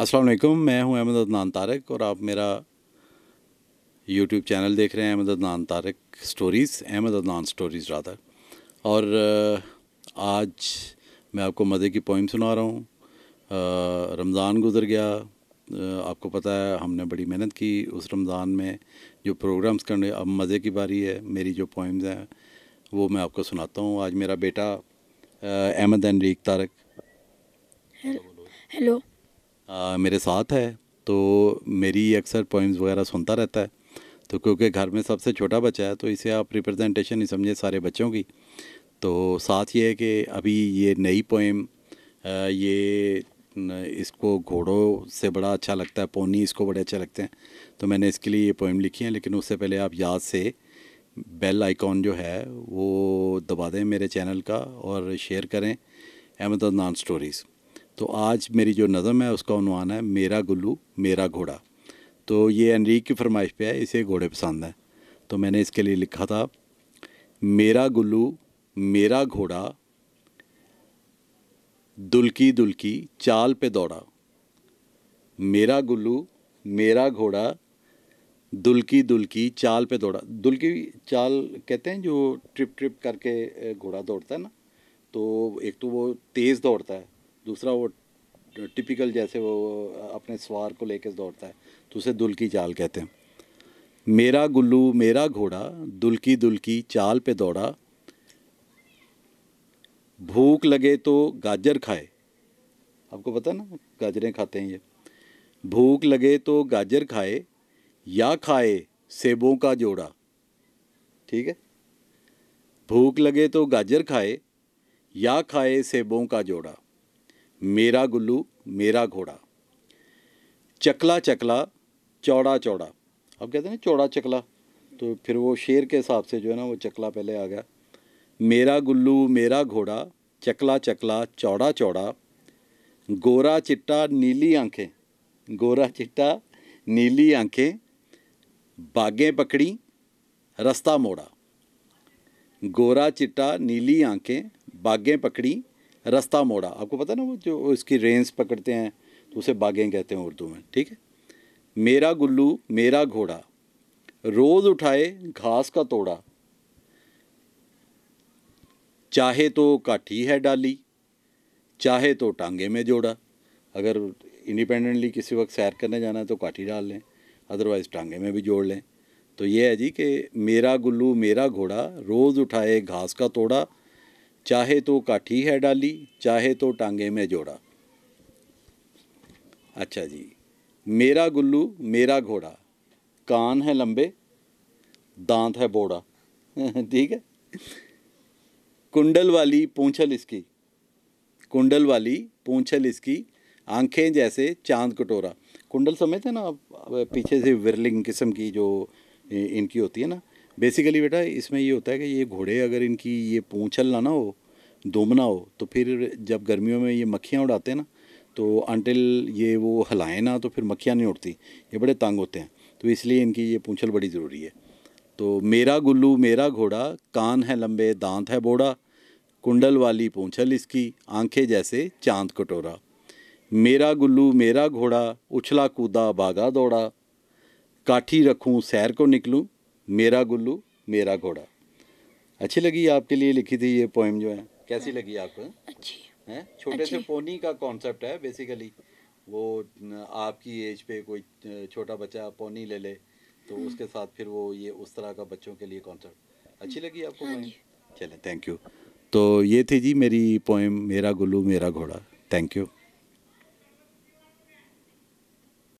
अस्सलाम वालेकुम मैं हूं अहमद अदनान तारक और आप मेरा यूट्यूब चैनल देख रहे हैं अहमद अदनान तारक स्टोरीज़ अहमद अदनान स्टोरीज़ राधा और आज मैं आपको मज़े की पोइम सुना रहा हूँ रमज़ान गुज़र गया आपको पता है हमने बड़ी मेहनत की उस रमज़ान में जो प्रोग्राम्स करने अब मज़े की बारी है मेरी जो पोइम्स हैं वो मैं आपको सुनाता हूँ आज मेरा बेटा अहमद अनरीक तारक हेलो आ, मेरे साथ है तो मेरी अक्सर पोइम्स वगैरह सुनता रहता है तो क्योंकि घर में सबसे छोटा बच्चा है तो इसे आप रिप्रेजेंटेशन ही समझे सारे बच्चों की तो साथ ये है कि अभी ये नई पोइम ये इसको घोड़ों से बड़ा अच्छा लगता है पोनी इसको बड़े अच्छे लगते हैं तो मैंने इसके लिए ये पोइम लिखी है लेकिन उससे पहले आप याद से बेल आइकॉन जो है वो दबा दें मेरे चैनल का और शेयर करें अहमदाद नान स्टोरीज़ तो आज मेरी जो नज़म है उसका उनवान है मेरा गुल्लू मेरा घोड़ा तो ये अनरीक की फरमाइश पे है इसे घोड़े पसंद हैं तो मैंने इसके लिए लिखा था मेरा गुल्लू मेरा घोड़ा दुलकी दुलकी चाल पे दौड़ा मेरा गुल्लू मेरा घोड़ा दुलकी दुलकी चाल पे दौड़ा दुलकी चाल कहते हैं जो ट्रिप ट्रिप करके घोड़ा दौड़ता है ना तो एक तो वो तेज़ दौड़ता है दूसरा वो टिपिकल जैसे वो अपने सवार को लेकर दौड़ता है तो उसे दुल की चाल कहते हैं मेरा गुल्लू मेरा घोड़ा दुल की चाल पे दौड़ा भूख लगे तो गाजर खाए आपको पता ना गाजरें खाते हैं ये भूख लगे तो गाजर खाए या खाए सेबों का जोड़ा ठीक है भूख लगे तो गाजर खाए या खाए सेबों का जोड़ा मेरा गुल्लू मेरा घोड़ा चकला चकला चौड़ा चौड़ा अब कहते हैं ना चौड़ा चकला तो फिर वो शेर के हिसाब से जो है ना वो चकला पहले आ गया मेरा गुल्लू मेरा घोड़ा चकला चकला चौड़ा चौड़ा गोरा चिट्टा नीली आंखें गोरा चिट्टा नीली आंखें बागें पकड़ी रास्ता मोड़ा गोरा चिट्टा नीली आंखें बागें पकड़ी रास्ता मोड़ा आपको पता ना वो जो उसकी रेंस पकड़ते हैं तो उसे बागें कहते हैं उर्दू में ठीक है मेरा गुल्लू मेरा घोड़ा रोज़ उठाए घास का तोड़ा चाहे तो काठी है डाली चाहे तो टांगे में जोड़ा अगर इंडिपेंडेंटली किसी वक्त सैर करने जाना है तो काठी डाल लें अदरवाइज़ टांगे में भी जोड़ लें तो ये है जी कि मेरा गुल्लू मेरा घोड़ा रोज़ उठाए घास का तोड़ा चाहे तो काठी है डाली चाहे तो टांगे में जोड़ा अच्छा जी मेरा गुल्लू मेरा घोड़ा कान है लंबे दांत है बोड़ा ठीक है कुंडल वाली पूंछल इसकी कुंडल वाली पूंछल इसकी आंखें जैसे चांद कटोरा कुंडल समझते ना आप पीछे से विरलिंग किस्म की जो इनकी होती है ना बेसिकली बेटा इसमें ये होता है कि ये घोड़े अगर इनकी ये पूछल ना ना हो दुम ना हो तो फिर जब गर्मियों में ये मक्खियाँ उड़ाते हैं ना तो अंटिल ये वो हलाएँ ना तो फिर मक्खियाँ नहीं उड़ती ये बड़े तंग होते हैं तो इसलिए इनकी ये पूछल बड़ी ज़रूरी है तो मेरा गुल्लू मेरा घोड़ा कान है लंबे दांत है बोड़ा कुंडल वाली पूँछल इसकी आंखें जैसे चांद कटोरा मेरा गुल्लू मेरा घोड़ा उछला कूदा भागा दौड़ा काठी रखूं सैर को निकलूं मेरा गुल्लू मेरा घोड़ा अच्छी लगी आपके लिए लिखी थी ये पोइम जो है कैसी लगी आपको अच्छी है छोटे से पोनी का कॉन्सेप्ट है बेसिकली वो आपकी एज पे कोई छोटा बच्चा पोनी ले ले तो हम्म। उसके साथ फिर वो ये उस तरह का बच्चों के लिए कॉन्सेप्ट अच्छी हम्म। लगी आपको पोइम चले थैंक यू तो ये थी जी मेरी पोइम मेरा गुल्लू मेरा घोड़ा थैंक यू